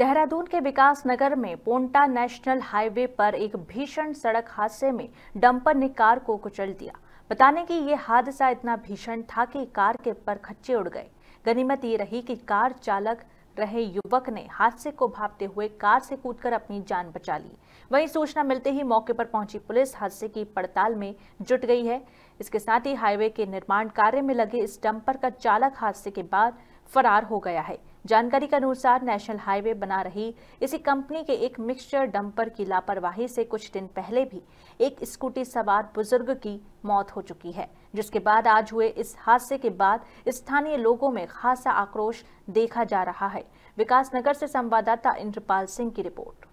देहरादून के विकास नगर में Paonta national highway पर एक भीषण सड़क हादसे में डंपर ने कार को कुचल दिया बताने की ये हादसा इतना भीषण था कि कार के पर खच्चे उड़ गए गनीमत ये रही कि कार चालक रहे युवक ने हादसे को भापते हुए कार से कूदकर अपनी जान बचा ली वहीं सूचना मिलते ही मौके पर पहुंची पुलिस हादसे की पड़ताल में जुट गई है इसके साथ ही हाईवे के निर्माण कार्य में लगे इस डंपर का चालक हादसे के बाद फरार हो गया है जानकारी के अनुसार नेशनल हाईवे बना रही इसी कंपनी के एक मिक्सचर डंपर की लापरवाही से कुछ दिन पहले भी एक स्कूटी सवार बुजुर्ग की मौत हो चुकी है जिसके बाद आज हुए इस हादसे के बाद स्थानीय लोगों में खासा आक्रोश देखा जा रहा है विकासनगर से संवाददाता इंद्रपाल सिंह की रिपोर्ट